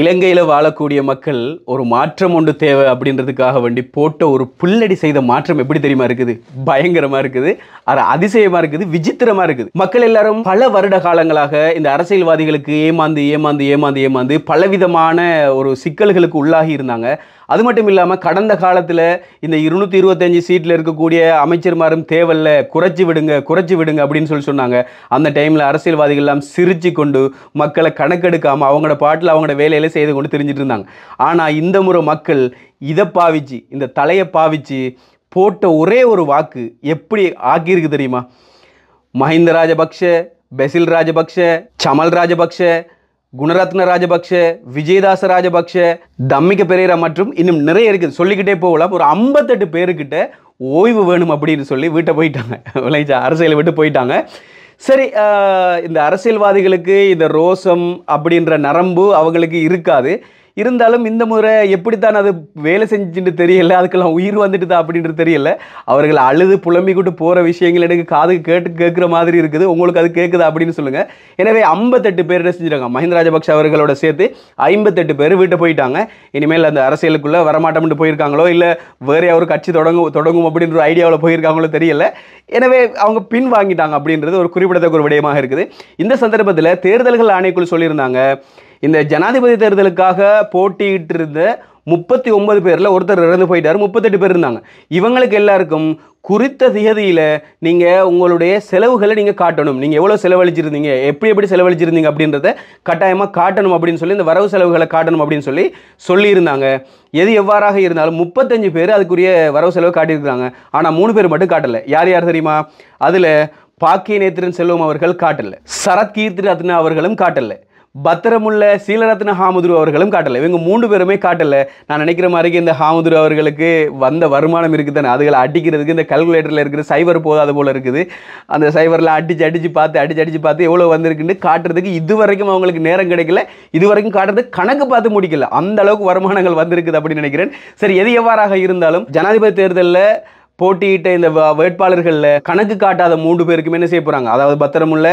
இலங்கையில் வாழக்கூடிய மக்கள் ஒரு மாற்றம் ஒன்று தேவை அப்படின்றதுக்காக வேண்டி போட்ட ஒரு புல்லடி செய்த மாற்றம் எப்படி தெரியுமா இருக்குது பயங்கரமாக இருக்குது அது அதிசயமாக இருக்குது விசித்திரமாக இருக்குது மக்கள் எல்லாரும் பல வருட காலங்களாக இந்த அரசியல்வாதிகளுக்கு ஏமாந்து ஏமாந்து ஏமாந்து ஏமாந்து பலவிதமான ஒரு சிக்கல்களுக்கு உள்ளாகி இருந்தாங்க அது மட்டும் இல்லாமல் கடந்த காலத்தில் இந்த இருநூற்றி இருபத்தஞ்சி சீட்டில் இருக்கக்கூடிய அமைச்சர் மாறும் தேவையில்ல குறைச்சி விடுங்க குறைச்சி விடுங்க அப்படின்னு சொல்லி சொன்னாங்க அந்த டைமில் அரசியல்வாதிகள் எல்லாம் சிரித்து கொண்டு மக்களை கணக்கெடுக்காமல் அவங்களோட பாட்டில் அவங்களோட வேலையில செய்து கொண்டு தெரிஞ்சிட்டு இருந்தாங்க ஆனால் இந்த முறை மக்கள் இதை பாவிச்சு இந்த தலையை பாவிச்சு போட்ட ஒரே ஒரு வாக்கு எப்படி ஆக்கியிருக்கு தெரியுமா மஹிந்த ராஜபக்ஷ பெசில் ராஜபக்ஷ சமல் ராஜபக்ஷ குணரத்ன ராஜபக்ஷ விஜயதாச ராஜபக்ஷ தம்மிக்க பெரேரா மற்றும் இன்னும் நிறைய இருக்குது சொல்லிக்கிட்டே போகலாம் ஒரு ஐம்பத்தெட்டு பேருக்கிட்ட ஓய்வு வேணும் அப்படின்னு சொல்லி வீட்டை போயிட்டாங்க விளைஞ்சா அரசியலை விட்டு போயிட்டாங்க சரி இந்த அரசியல்வாதிகளுக்கு இந்த ரோசம் அப்படின்ற நரம்பு அவங்களுக்கு இருக்காது இருந்தாலும் இந்த முறை எப்படித்தான் அது வேலை செஞ்சுட்டு தெரியல அதுக்கெல்லாம் உயிர் வந்துட்டுதா அப்படின்றது தெரியல அவர்கள் அழுது கொண்டு போகிற விஷயங்கள் எனக்கு காது கேட்டு கேட்குற மாதிரி இருக்குது உங்களுக்கு அது கேட்குதா அப்படின்னு சொல்லுங்கள் எனவே ஐம்பத்தெட்டு பேர் என்ன செஞ்சுருக்காங்க மஹிந்த ராஜபக்ஷ அவர்களோட சேர்த்து ஐம்பத்தெட்டு பேர் வீட்டை போயிட்டாங்க இனிமேல் அந்த அரசியலுக்குள்ளே வரமாட்டோம்னு போயிருக்காங்களோ இல்லை வேறு யாரும் கட்சி தொடங்கும் தொடங்கும் அப்படின்ற ஒரு ஐடியாவில் போயிருக்காங்களோ தெரியல எனவே அவங்க பின் வாங்கிட்டாங்க அப்படின்றது ஒரு குறிப்பிடத்தக்க ஒரு விடயமாக இருக்குது இந்த சந்தர்ப்பத்தில் தேர்தல்கள் ஆணைக்குழு சொல்லியிருந்தாங்க இந்த ஜனாதிபதி தேர்தலுக்காக போட்டியிட்டு இருந்த முப்பத்தி ஒன்பது பேரில் ஒருத்தர் இறந்து போயிட்டார் முப்பத்தெட்டு பேர் இருந்தாங்க இவங்களுக்கு எல்லாருக்கும் குறித்த திகதியில் நீங்கள் உங்களுடைய செலவுகளை நீங்கள் காட்டணும் நீங்கள் எவ்வளோ செலவழிச்சிருந்தீங்க எப்படி எப்படி செலவழிச்சிருந்தீங்க அப்படின்றத கட்டாயமாக காட்டணும் அப்படின்னு சொல்லி இந்த வரவு செலவுகளை காட்டணும் அப்படின்னு சொல்லி சொல்லியிருந்தாங்க எது எவ்வாறாக இருந்தாலும் முப்பத்தஞ்சு பேர் அதுக்குரிய வரவு செலவு காட்டியிருக்கிறாங்க ஆனால் மூணு பேர் மட்டும் காட்டலை யார் யார் தெரியுமா அதில் பாக்கிய நேத்திரன் செல்வம் அவர்கள் காட்டலை சரத் கீர்த்தி ரத்னா அவர்களும் காட்டலை பத்திரமுள்ள சீலரத்ன ஹாமுதுரு அவர்களும் காட்டலை இவங்க மூன்று பேருமே காட்டலை நான் நினைக்கிற மாதிரி இந்த ஹாமுதுரு அவர்களுக்கு வந்த வருமானம் இருக்குது தானே அதுகளை அடிக்கிறதுக்கு இந்த கல்குலேட்டரில் இருக்கிற சைவர் போதாது போல் இருக்குது அந்த சைவரில் அடித்து அடித்து பார்த்து அடித்து அடித்து பார்த்து எவ்வளோ வந்திருக்குன்னு காட்டுறதுக்கு இது வரைக்கும் அவங்களுக்கு நேரம் கிடைக்கல இது வரைக்கும் காட்டுறதுக்கு கணக்கு பார்த்து முடிக்கல அந்த அளவுக்கு வருமானங்கள் வந்திருக்குது அப்படின்னு நினைக்கிறேன் சரி எது எவ்வாறாக இருந்தாலும் ஜனாதிபதி தேர்தலில் போட்டியிட்ட இந்த வேட்பாளர்களில் கணக்கு காட்டாத மூன்று பேருக்கும் என்ன செய்ய போகிறாங்க அதாவது பத்திரமுள்ள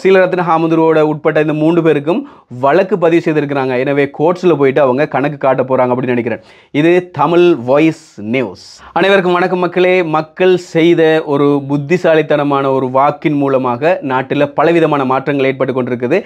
சீலரத்ன ஹாமுதுரோட உட்பட்ட இந்த மூன்று பேருக்கும் வழக்கு பதிவு செய்திருக்கிறாங்க எனவே கோர்ட்ஸில் போயிட்டு அவங்க கணக்கு காட்ட போகிறாங்க அப்படின்னு நினைக்கிறேன் இது தமிழ் வாய்ஸ் நியூஸ் அனைவருக்கும் வணக்கம் மக்களே மக்கள் செய்த ஒரு புத்திசாலித்தனமான ஒரு வாக்கின் மூலமாக நாட்டில் பலவிதமான மாற்றங்கள் ஏற்பட்டு கொண்டிருக்குது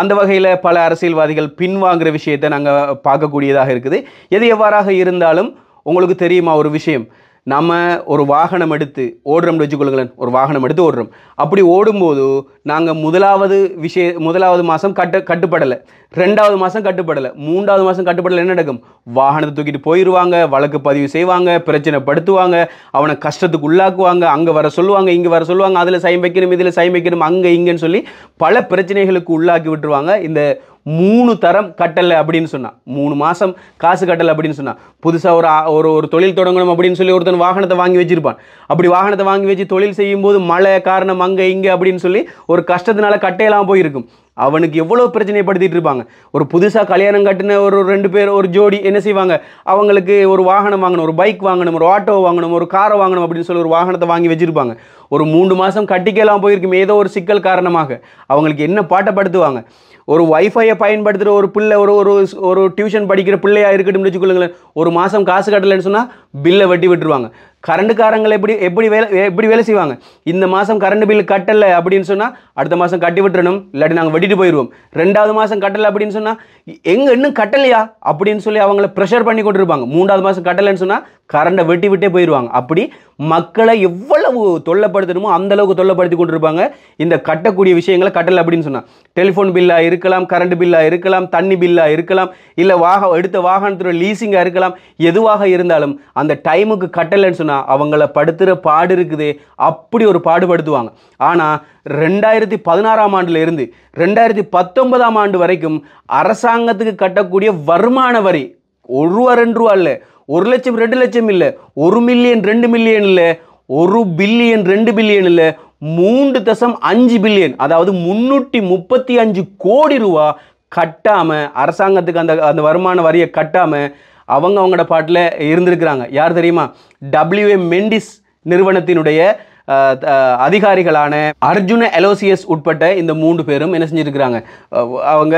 அந்த வகையில் பல அரசியல்வாதிகள் பின்வாங்கிற விஷயத்தை நாங்கள் பார்க்கக்கூடியதாக இருக்குது எது எவ்வாறாக இருந்தாலும் உங்களுக்கு தெரியுமா ஒரு விஷயம் நம்ம ஒரு வாகனம் எடுத்து ஓடுறோம்னு வச்சுக்கொள்ளுங்களேன் ஒரு வாகனம் எடுத்து ஓடுறோம் அப்படி ஓடும்போது நாங்கள் முதலாவது விஷய முதலாவது மாதம் கட்டு கட்டுப்படலை ரெண்டாவது மாதம் கட்டுப்படலை மூன்றாவது மாதம் கட்டுப்படலை என்ன நடக்கும் வாகனத்தை தூக்கிட்டு போயிடுவாங்க வழக்கு பதிவு செய்வாங்க பிரச்சனை படுத்துவாங்க அவனை கஷ்டத்துக்கு உள்ளாக்குவாங்க அங்கே வர சொல்லுவாங்க இங்கே வர சொல்லுவாங்க அதில் சைம் வைக்கணும் இதில் சைம் வைக்கணும் அங்கே இங்கேன்னு சொல்லி பல பிரச்சனைகளுக்கு உள்ளாக்கி விட்டுருவாங்க இந்த மூணு தரம் கட்டலை அப்படின்னு சொன்னால் மூணு மாதம் காசு கட்டலை அப்படின்னு சொன்னால் புதுசாக ஒரு ஒரு ஒரு தொழில் தொடங்கணும் அப்படின்னு சொல்லி ஒருத்தன் வாகனத்தை வாங்கி வச்சிருப்பான் அப்படி வாகனத்தை வாங்கி வச்சு தொழில் செய்யும்போது மழை காரணம் அங்கே இங்கே அப்படின்னு சொல்லி ஒரு கஷ்டத்தினால கட்டையெல்லாம் போயிருக்கும் அவனுக்கு எவ்வளோ பிரச்சனைப்படுத்திட்டு இருப்பாங்க ஒரு புதுசாக கல்யாணம் கட்டின ஒரு ரெண்டு பேர் ஒரு ஜோடி என்ன செய்வாங்க அவங்களுக்கு ஒரு வாகனம் வாங்கணும் ஒரு பைக் வாங்கணும் ஒரு ஆட்டோ வாங்கணும் ஒரு காரை வாங்கணும் அப்படின்னு சொல்லி ஒரு வாகனத்தை வாங்கி வச்சுருப்பாங்க ஒரு மூணு மாதம் கட்டிக்கலாம் போயிருக்கும் ஏதோ ஒரு சிக்கல் காரணமாக அவங்களுக்கு என்ன பாட்டப்படுத்துவாங்க ஒரு ஒய்ஃபையை பயன்படுத்துகிற ஒரு பிள்ளை ஒரு ஒரு ஒரு டியூஷன் படிக்கிற பிள்ளையாக இருக்கட்டும் வச்சுக்கொள்ளுங்களேன் ஒரு மாதம் காசு கட்டலைன்னு சொன்னால் பில்லை வெட்டி விட்டுருவாங்க கரண்டுக்காரங்களை எப்படி எப்படி வேலை எப்படி வேலை செய்வாங்க இந்த மாதம் கரண்ட் பில் கட்டலை அப்படின்னு சொன்னால் அடுத்த மாதம் கட்டி விட்டுறணும் இல்லாட்டி நாங்கள் வெட்டிட்டு போயிடுவோம் ரெண்டாவது மாதம் கட்டலை அப்படின்னு சொன்னால் எங்கே இன்னும் கட்டலையா அப்படின்னு சொல்லி அவங்கள ப்ரெஷர் பண்ணி கொண்டிருப்பாங்க மூன்றாவது மாதம் கட்டலைன்னு சொன்னால் கரண்டை வெட்டி விட்டே போயிடுவாங்க அப்படி மக்களை எவ்வளவு தொல்லப்படுத்தணுமோ அந்தளவுக்கு தொல்லப்படுத்தி கொண்டிருப்பாங்க இந்த கட்டக்கூடிய விஷயங்களை கட்டலை அப்படின்னு சொன்னால் டெலிஃபோன் பில்லாக இருக்கலாம் கரண்ட் பில்லாக இருக்கலாம் தண்ணி பில்லாக இருக்கலாம் இல்லை வாக எடுத்த வாகனத்துறை லீசிங்காக இருக்கலாம் எதுவாக இருந்தாலும் அந்த டைமுக்கு கட்டலைன்னு சொன்னால் அவங்கள படுத்துகிற பாடு இருக்குது அப்படி ஒரு பாடுபடுத்துவாங்க ஆனால் ரெண்டாயிரத்தி பதினாறாம் ஆண்டில் இருந்து ரெண்டாயிரத்தி பத்தொன்பதாம் ஆண்டு வரைக்கும் அரசாங்கத்துக்கு கட்டக்கூடிய வருமான வரி ஒரு ரூபா ரெண்டு ரூபா இல்லை ஒரு லட்சம் ரெண்டு லட்சம் இல்லை ஒரு மில்லியன் ரெண்டு மில்லியன் இல்லை ஒரு பில்லியன் ரெண்டு பில்லியன் இல்லை மூன்று தசம் அஞ்சு பில்லியன் அதாவது முன்னூற்றி முப்பத்தி அஞ்சு கோடி ரூபா கட்டாமல் அரசாங்கத்துக்கு அந்த அந்த வருமான வரியை கட்டாமல் அவங்க அவங்களோட பாட்டில் இருந்திருக்கிறாங்க யார் தெரியுமா டபிள்யூஏ மெண்டிஸ் நிறுவனத்தினுடைய அதிகாரிகளான அர்ஜுன எலோசியஸ் உட்பட்ட இந்த மூன்று பேரும் என்ன செஞ்சுருக்கிறாங்க அவங்க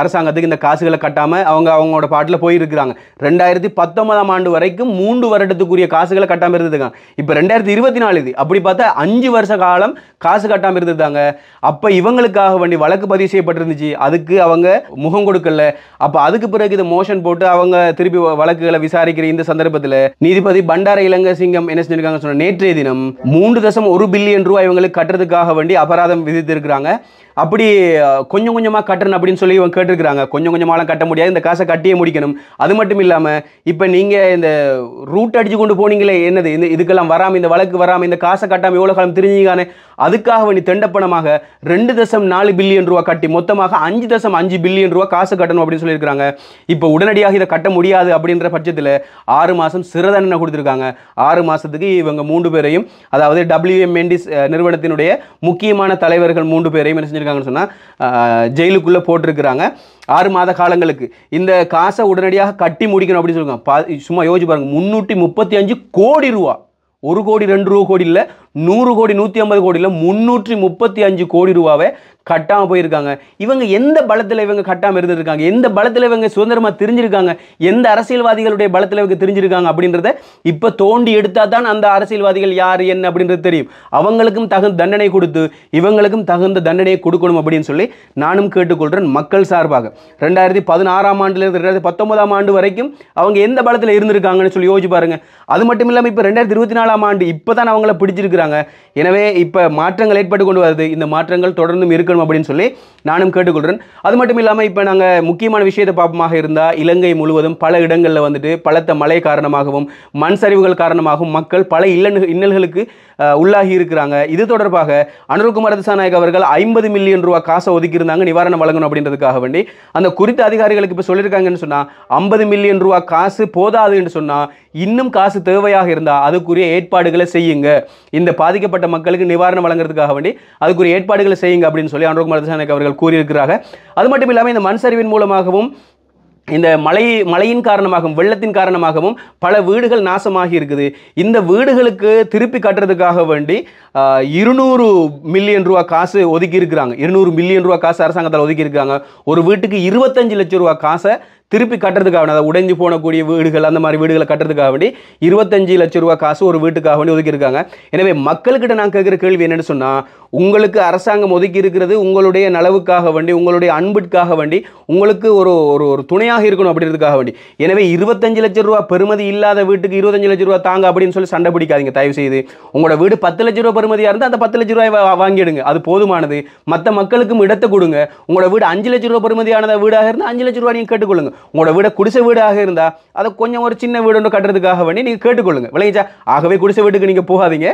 அரசாங்கத்துக்கு இந்த காசுகளை கட்டாமல் அவங்க அவங்களோட பாட்டில் போயிருக்கிறாங்க ரெண்டாயிரத்தி பத்தொன்பதாம் ஆண்டு வரைக்கும் மூன்று வருடத்துக்குரிய காசுகளை கட்டாமல் இருந்திருக்காங்க இப்போ ரெண்டாயிரத்தி இருபத்தி நாலு இது அப்படி பார்த்தா அஞ்சு வருஷ காலம் காசு கட்டாமல் இருந்திருந்தாங்க அப்போ இவங்களுக்காக வண்டி வழக்கு பதிவு செய்யப்பட்டிருந்துச்சு அதுக்கு அவங்க முகம் கொடுக்கல அப்போ அதுக்கு பிறகு இதை மோஷன் போட்டு அவங்க திருப்பி வழக்குகளை விசாரிக்கிற இந்த சந்தர்ப்பத்தில் நீதிபதி பண்டார இலங்கை சிங்கம் என்ன செஞ்சிருக்காங்க சொன்ன நேற்றைய தினம் மூன்று மூன்று தசம் ஒரு பில்லியன் ரூபாய் இவங்களுக்கு கட்டுறதுக்காக வேண்டி அபராதம் விதித்திருக்கிறாங்க அப்படி கொஞ்சம் கொஞ்சமாக கட்டணும் அப்படின்னு சொல்லி இவங்க கேட்டிருக்கிறாங்க கொஞ்சம் கொஞ்சமாலாம் கட்ட முடியாது இந்த காசை கட்டியே முடிக்கணும் அது மட்டும் இல்லாமல் இப்போ நீங்கள் இந்த ரூட் அடித்து கொண்டு போனீங்களே என்னது இந்த இதுக்கெல்லாம் வராமல் இந்த வழக்கு வராமல் இந்த காசை கட்டாமல் எவ்வளோ காலம் திரிஞ்சிங்கானே அதுக்காக வேண்டி தெண்டப்பணமாக ரெண்டு தசம் நாலு பில்லியன் ரூபா கட்டி மொத்தமாக அஞ்சு தசம் அஞ்சு பில்லியன் ரூபா காசு கட்டணும் அப்படின்னு சொல்லியிருக்கிறாங்க இப்போ உடனடியாக இதை கட்ட முடியாது அப்படின்ற பட்சத்தில் ஆறு மாதம் சிறு கொடுத்துருக்காங்க ஆறு மாதத்துக்கு இவங்க மூன்று பேரையும் அதாவது டபிள்யூஎம் மெண்டிஸ் நிறுவனத்தினுடைய முக்கியமான தலைவர்கள் மூன்று பேரையும் என்ன பண்ணியிருக்காங்கன்னு சொன்னால் ஜெயிலுக்குள்ளே போட்டிருக்கிறாங்க ஆறு மாத காலங்களுக்கு இந்த காசை உடனடியாக கட்டி முடிக்கணும் அப்படின்னு சொல்லுவாங்க சும்மா யோசிச்சு பாருங்கள் முந்நூற்றி முப்பத்தி அஞ்சு கோடி ரூபா ஒரு கோடி ரெண்டு ரூபா கோடி இல்லை நூறு கோடி நூற்றி ஐம்பது கோடி இல்லை முந்நூற்றி முப்பத்தி அஞ்சு கோடி ரூபாவை கட்டாமல் போயிருக்காங்க இவங்க எந்த பலத்தில் இவங்க கட்டாமல் இருந்திருக்காங்க எந்த பலத்தில் இவங்க சுதந்திரமாக தெரிஞ்சிருக்காங்க எந்த அரசியல்வாதிகளுடைய பலத்தில் இவங்க தெரிஞ்சிருக்காங்க அப்படின்றத இப்போ தோண்டி எடுத்தால் தான் அந்த அரசியல்வாதிகள் யார் என்ன அப்படின்றது தெரியும் அவங்களுக்கும் தகுந்த தண்டனை கொடுத்து இவங்களுக்கும் தகுந்த தண்டனையை கொடுக்கணும் அப்படின்னு சொல்லி நானும் கேட்டுக்கொள்கிறேன் மக்கள் சார்பாக ரெண்டாயிரத்தி பதினாறாம் ஆண்டுலேருந்து ரெண்டாயிரத்தி பத்தொன்பதாம் ஆண்டு வரைக்கும் அவங்க எந்த பலத்தில் இருந்திருக்காங்கன்னு சொல்லி யோசிச்சு பாருங்கள் அது மட்டும் இல்லாமல் இப்போ ரெண்டாயிரத்தி இருபத்தி நாலாம் ஆண்டு இப்போ தான் அவங்கள பிடிச்சிருக்கிறாங்க எனவே இப்போ மாற்றங்கள் ஏற்பட்டு கொண்டு வருது இந்த மாற்றங்கள் தொடர்ந்தும் இருக்கணும் வேணும் அப்படின்னு சொல்லி நானும் கேட்டுக்கொள்கிறேன் அது மட்டும் இல்லாமல் இப்போ நாங்கள் முக்கியமான விஷயத்தை பார்ப்போமாக இருந்தால் இலங்கை முழுவதும் பல இடங்களில் வந்துட்டு பலத்த மழை காரணமாகவும் மண் சரிவுகள் காரணமாகவும் மக்கள் பல இல்ல இன்னல்களுக்கு உள்ளாகி இருக்கிறாங்க இது தொடர்பாக அனுருகுமார் தசாநாயக் அவர்கள் ஐம்பது மில்லியன் ரூபா காசை ஒதுக்கியிருந்தாங்க நிவாரணம் வழங்கணும் அப்படின்றதுக்காக வேண்டி அந்த குறித்த அதிகாரிகளுக்கு இப்போ சொல்லியிருக்காங்கன்னு சொன்னால் ஐம்பது மில்லியன் ரூபா காசு போதாதுன்னு சொன்னால் இன்னும் காசு தேவையாக இருந்தால் அதுக்குரிய ஏற்பாடுகளை செய்யுங்க இந்த பாதிக்கப்பட்ட மக்களுக்கு நிவாரணம் வழங்குறதுக்காக வேண்டி அதுக்குரிய ஏற்பாடுகளை செய்யுங்க அப்படின்னு சொல்லி அனுரகுமார் தசாநாயக் அவர்கள் கூறியிருக்கிறார்கள் அது மட்டும் இல்லாமல் இந்த மண் சரிவின் மூலமாகவும் இந்த மழை மழையின் காரணமாகவும் வெள்ளத்தின் காரணமாகவும் பல வீடுகள் நாசமாகி இருக்குது இந்த வீடுகளுக்கு திருப்பி கட்டுறதுக்காக வேண்டி இருநூறு மில்லியன் ரூபா காசு ஒதுக்கி இருக்கிறாங்க இருநூறு மில்லியன் ரூபா காசு அரசாங்கத்தால் ஒதுக்கி இருக்காங்க ஒரு வீட்டுக்கு இருபத்தஞ்சு லட்சம் ரூபா காசை திருப்பி கட்டுறதுக்காக வேண்டி அதை உடைஞ்சு போனக்கூடிய வீடுகள் அந்த மாதிரி வீடுகளை கட்டுறதுக்காக வேண்டி இருபத்தஞ்சு லட்ச ரூபா காசு ஒரு வீட்டுக்காக வேண்டி ஒதுக்கியிருக்காங்க எனவே மக்கள்கிட்ட நான் கேட்குற கேள்வி என்னென்னு சொன்னால் உங்களுக்கு அரசாங்கம் ஒதுக்கி இருக்கிறது உங்களுடைய நலவுக்காக வேண்டி உங்களுடைய அன்புக்காக வேண்டி உங்களுக்கு ஒரு ஒரு ஒரு துணையாக இருக்கணும் அப்படின்றதுக்காக வேண்டி எனவே இருபத்தஞ்சு லட்ச ரூபா பெருமதி இல்லாத வீட்டுக்கு இருபத்தஞ்சு லட்ச ரூபா தாங்க அப்படின்னு சொல்லி சண்டை பிடிக்காதீங்க தயவு செய்து உங்களோட வீடு பத்து லட்ச ரூபா பெருமதியாக இருந்தால் அந்த பத்து லட்ச ரூபாய் வாங்கிடுங்க அது போதுமானது மற்ற மக்களுக்கும் இடத்தை கொடுங்க உங்களோட வீடு அஞ்சு லட்ச ரூபா பெருமதியானதாக வீடாக இருந்தால் அஞ்சு லட்ச ரூபா நீங்கள் கேட்டுக்கொள்ளுங்க உங்களோட வீடு குடிசை வீடாக இருந்தால் அதை கொஞ்சம் ஒரு சின்ன வீடு ஒன்று கட்டுறதுக்காக வேண்டி நீங்கள் கேட்டுக்கொள்ளுங்க விளைஞ்சா ஆகவே குடிசை வீட்டுக்கு நீங்கள் போகாதீங்க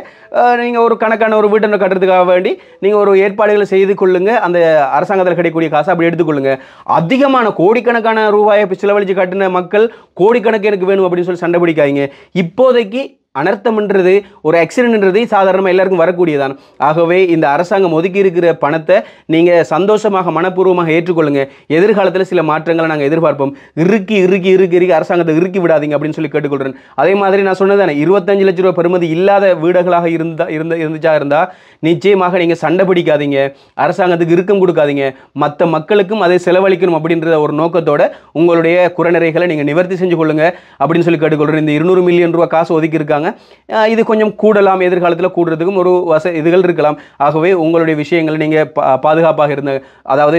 நீங்கள் ஒரு கணக்கான ஒரு ஒன்று கட்டுறதுக்காக வேண்டி நீங்கள் ஒரு ஏற்பாடுகளை செய்து கொள்ளுங்கள் அந்த அரசாங்கத்தில் கிடைக்கக்கூடிய காசை அப்படி எடுத்துக்கொள்ளுங்க அதிகமான கோடிக்கணக்கான ரூபாயை செலவழித்து கட்டின மக்கள் கோடிக்கணக்கு எனக்கு வேணும் அப்படின்னு சொல்லி சண்டை பிடிக்காதீங்க இப்போதைக்கு அனர்த்தம்ன்றது ஒரு ஆக்சிடென்ட்ன்றது சாதாரணமாக எல்லாருக்கும் வரக்கூடியதான் ஆகவே இந்த அரசாங்கம் ஒதுக்கி இருக்கிற பணத்தை நீங்கள் சந்தோஷமாக மனப்பூர்வமாக ஏற்றுக்கொள்ளுங்கள் எதிர்காலத்தில் சில மாற்றங்களை நாங்கள் எதிர்பார்ப்போம் இறுக்கி இறுக்கி இறுக்கி இறுக்கி அரசாங்கத்தை இறுக்கி விடாதீங்க அப்படின்னு சொல்லி கேட்டுக்கொள்கிறேன் அதே மாதிரி நான் சொன்னதானே இருபத்தஞ்சு லட்ச ரூபா பெறுமதி இல்லாத வீடுகளாக இருந்தால் இருந்த இருந்துச்சா இருந்தால் நிச்சயமாக நீங்கள் சண்டை பிடிக்காதீங்க அரசாங்கத்துக்கு இறுக்கம் கொடுக்காதீங்க மற்ற மக்களுக்கும் அதை செலவழிக்கணும் அப்படின்றத ஒரு நோக்கத்தோட உங்களுடைய குறநிறைகளை நீங்கள் நிவர்த்தி செஞ்சு கொள்ளுங்கள் அப்படின்னு சொல்லி கேட்டுக்கொள்கிறேன் இந்த இருநூறு மில்லியன் ரூபா காசு ஒதுக்கி இருக்காங்க சொல்கிறாங்க இது கொஞ்சம் கூடலாம் எதிர்காலத்தில் கூடுறதுக்கும் ஒரு வச இதுகள் இருக்கலாம் ஆகவே உங்களுடைய விஷயங்கள் நீங்கள் பாதுகாப்பாக இருந்த அதாவது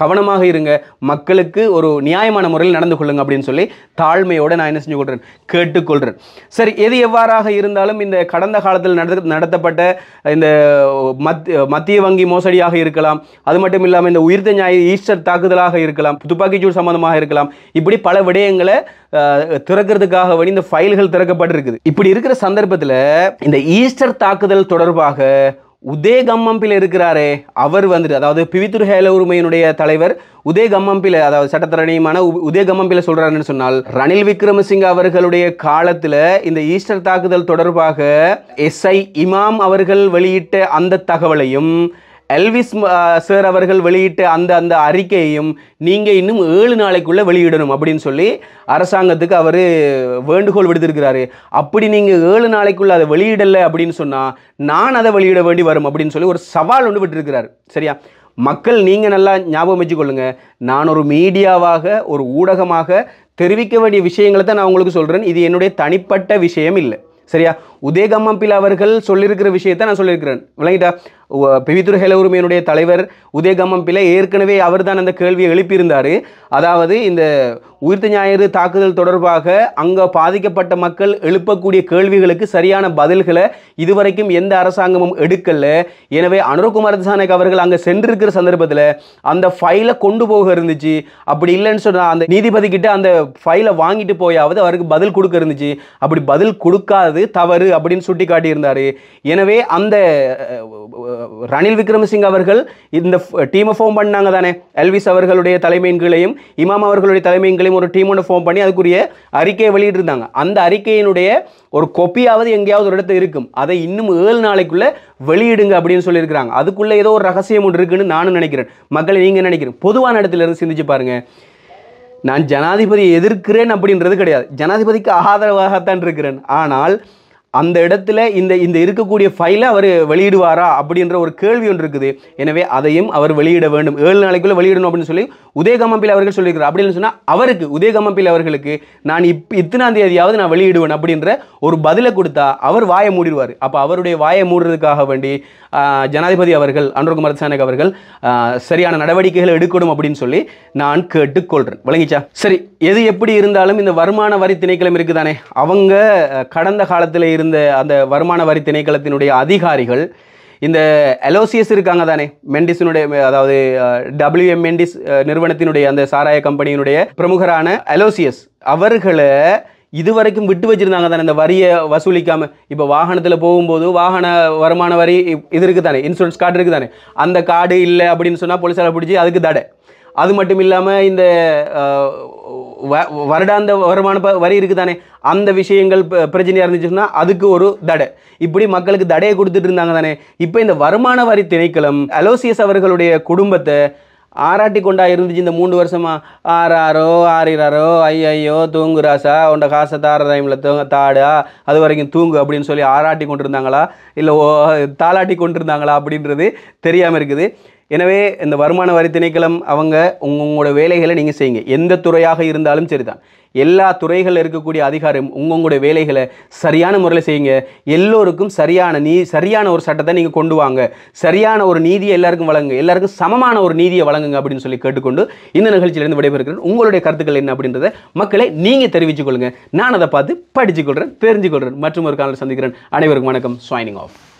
கவனமாக இருங்க மக்களுக்கு ஒரு நியாயமான முறையில் நடந்து கொள்ளுங்க அப்படின்னு சொல்லி தாழ்மையோடு நான் என்ன செஞ்சு கொள்கிறேன் கேட்டுக்கொள்கிறேன் சரி எது எவ்வாறாக இருந்தாலும் இந்த கடந்த காலத்தில் நடத்தப்பட்ட இந்த மத் மத்திய வங்கி மோசடியாக இருக்கலாம் அது மட்டும் இல்லாமல் இந்த உயிர்த்த ஞாயிறு ஈஸ்டர் தாக்குதலாக இருக்கலாம் துப்பாக்கிச்சூடு சம்பந்தமாக இருக்கலாம் இப்படி பல விடயங்களை திறக்கிறதுக்காக வழி இந்த ஃபைல்கள் திறக்கப்பட்டிருக்குது இப்படி இருக்கிற சந்தர்ப்பத்தில் இந்த ஈஸ்டர் தாக்குதல் தொடர்பாக உதே கம்மம்பில் இருக்கிறாரே அவர் வந்துட்டு அதாவது பிவித்துர் ஹேலவுரிமையினுடைய தலைவர் உதய கம்மம்பில் அதாவது சட்டத்தரணியுமான உதய கம்மம்பில் சொல்கிறாருன்னு சொன்னால் ரணில் விக்ரமசிங்க அவர்களுடைய காலத்தில் இந்த ஈஸ்டர் தாக்குதல் தொடர்பாக எஸ்ஐ இமாம் அவர்கள் வெளியிட்ட அந்த தகவலையும் எல்விஸ் சார் அவர்கள் வெளியிட்ட அந்த அந்த அறிக்கையையும் நீங்கள் இன்னும் ஏழு நாளைக்குள்ளே வெளியிடணும் அப்படின்னு சொல்லி அரசாங்கத்துக்கு அவர் வேண்டுகோள் விடுத்திருக்கிறாரு அப்படி நீங்கள் ஏழு நாளைக்குள்ளே அதை வெளியிடலை அப்படின்னு சொன்னால் நான் அதை வெளியிட வேண்டி வரும் அப்படின்னு சொல்லி ஒரு சவால் ஒன்று விட்டுருக்கிறார் சரியா மக்கள் நீங்கள் நல்லா ஞாபகம் வச்சுக்கொள்ளுங்க நான் ஒரு மீடியாவாக ஒரு ஊடகமாக தெரிவிக்க வேண்டிய விஷயங்களை தான் நான் உங்களுக்கு சொல்கிறேன் இது என்னுடைய தனிப்பட்ட விஷயம் இல்லை சரியா உதயகம்மம்பில் அவர்கள் சொல்லியிருக்கிற விஷயத்தை நான் சொல்லியிருக்கிறேன் விளங்கிட்டா பிவித்துறை ஹெலவுரிமையினுடைய தலைவர் உதயகம்மம்பில் ஏற்கனவே அவர் அந்த கேள்வியை எழுப்பியிருந்தார் அதாவது இந்த உயிர்த்த ஞாயிறு தாக்குதல் தொடர்பாக அங்கே பாதிக்கப்பட்ட மக்கள் எழுப்பக்கூடிய கேள்விகளுக்கு சரியான பதில்களை இதுவரைக்கும் எந்த அரசாங்கமும் எடுக்கலை எனவே அனுரகுமார் திசானக் அவர்கள் அங்கே சென்றிருக்கிற சந்தர்ப்பத்தில் அந்த ஃபைலை கொண்டு போக இருந்துச்சு அப்படி இல்லைன்னு சொன்னால் அந்த நீதிபதி கிட்ட அந்த ஃபைலை வாங்கிட்டு போயாவது அவருக்கு பதில் கொடுக்க இருந்துச்சு அப்படி பதில் கொடுக்காது தவறு அப்படின்னு சுட்டி காட்டியிருந்தார் எனவே அந்த ரணில் விக்ரமசிங் அவர்கள் இந்த டீமை ஃபார்ம் பண்ணாங்க தானே எல்விஸ் அவர்களுடைய தலைமையின்களையும் இமாம் அவர்களுடைய தலைமையின்களையும் ஒரு டீம் ஒன்று ஃபார்ம் பண்ணி அதுக்குரிய அறிக்கையை வெளியிட்டிருந்தாங்க அந்த அறிக்கையினுடைய ஒரு கொப்பியாவது எங்கேயாவது ஒரு இடத்துல இருக்கும் அதை இன்னும் ஏழு நாளைக்குள்ளே வெளியிடுங்க அப்படின்னு சொல்லியிருக்கிறாங்க அதுக்குள்ளே ஏதோ ஒரு ரகசியம் ஒன்று இருக்குன்னு நானும் நினைக்கிறேன் மக்களை நீங்கள் நினைக்கிறேன் பொதுவான இடத்துல இருந்து சிந்திச்சு பாருங்கள் நான் ஜனாதிபதியை எதிர்க்கிறேன் அப்படின்றது கிடையாது ஜனாதிபதிக்கு ஆதரவாகத்தான் இருக்கிறேன் ஆனால் அந்த இடத்துல இந்த இந்த இருக்கக்கூடிய ஃபைலை அவர் வெளியிடுவாரா அப்படின்ற ஒரு கேள்வி ஒன்று இருக்குது எனவே அதையும் அவர் வெளியிட வேண்டும் ஏழு நாளைக்குள்ளே வெளியிடணும் அப்படின்னு சொல்லி உதயகமப்பில் அவர்கள் சொல்லியிருக்கிறார் அப்படின்னு சொன்னால் அவருக்கு உதயகமப்பில் அவர்களுக்கு நான் இப் இத்தனாம் தேதியாவது நான் வெளியிடுவேன் அப்படின்ற ஒரு பதிலை கொடுத்தா அவர் வாயை மூடிடுவார் அப்போ அவருடைய வாயை மூடுறதுக்காக வேண்டி ஜனாதிபதி அவர்கள் அனுர்குமார் சானக் அவர்கள் சரியான நடவடிக்கைகளை எடுக்கணும் அப்படின்னு சொல்லி நான் கேட்டுக்கொள்கிறேன் விளங்கிச்சா சரி எது எப்படி இருந்தாலும் இந்த வருமான வரி திணைக்களம் இருக்குதானே அவங்க கடந்த காலத்தில் இருந்த அந்த வருமான வரி திணைக்களத்தினுடைய அதிகாரிகள் இந்த அலோசியஸ் இருக்காங்க தானே மெண்டிஸினுடைய அதாவது டபிள்யூஎம் மெண்டிஸ் நிறுவனத்தினுடைய அந்த சாராய கம்பெனியினுடைய பிரமுகரான அலோசியஸ் அவர்களை இது வரைக்கும் விட்டு வச்சுருந்தாங்க தானே இந்த வரியை வசூலிக்காமல் இப்போ வாகனத்தில் போகும்போது வாகன வருமான வரி இது இருக்குது தானே இன்சூரன்ஸ் கார்டு இருக்குது தானே அந்த கார்டு இல்லை அப்படின்னு சொன்னால் போலீஸாரை பிடிச்சி அதுக்கு தடை அது மட்டும் இல்லாமல் இந்த வருடாந்த வருமான வரி இருக்குது தானே அந்த விஷயங்கள் பிரச்சனையாக இருந்துச்சுன்னா அதுக்கு ஒரு தடை இப்படி மக்களுக்கு தடையை கொடுத்துட்டு இருந்தாங்க தானே இப்போ இந்த வருமான வரி திணைக்களம் அலோசியஸ் அவர்களுடைய குடும்பத்தை ஆராட்டி கொண்டா இருந்துச்சு இந்த மூணு வருஷமா ஆறாரோ ஐயோ ஐயையோ தூங்குராசா உண்ட காசை தார டைமில் தூங்க தாடா அது வரைக்கும் தூங்கு அப்படின்னு சொல்லி ஆராட்டி கொண்டிருந்தாங்களா இல்லை தாளாட்டி கொண்டிருந்தாங்களா அப்படின்றது தெரியாமல் இருக்குது எனவே இந்த வருமான வரி திணைக்களம் அவங்க உங்களோட வேலைகளை நீங்கள் செய்யுங்க எந்த துறையாக இருந்தாலும் சரிதான் எல்லா துறைகளில் இருக்கக்கூடிய அதிகாரம் உங்களோட வேலைகளை சரியான முறையில் செய்யுங்க எல்லோருக்கும் சரியான நீ சரியான ஒரு சட்டத்தை நீங்கள் கொண்டு வாங்க சரியான ஒரு நீதியை எல்லாருக்கும் வழங்குங்க எல்லாருக்கும் சமமான ஒரு நீதியை வழங்குங்க அப்படின்னு சொல்லி கேட்டுக்கொண்டு இந்த நிகழ்ச்சியிலேருந்து விடைபெறுகிறேன் உங்களுடைய கருத்துக்கள் என்ன அப்படின்றத மக்களை நீங்கள் தெரிவித்துக்கொள்ளுங்க நான் அதை பார்த்து படிச்சுக்கொள்கிறேன் தெரிஞ்சுக்கொள்கிறேன் மற்றும் ஒரு காலத்தில் சந்திக்கிறேன் அனைவருக்கும் வணக்கம் சாயினிங் ஆஃப்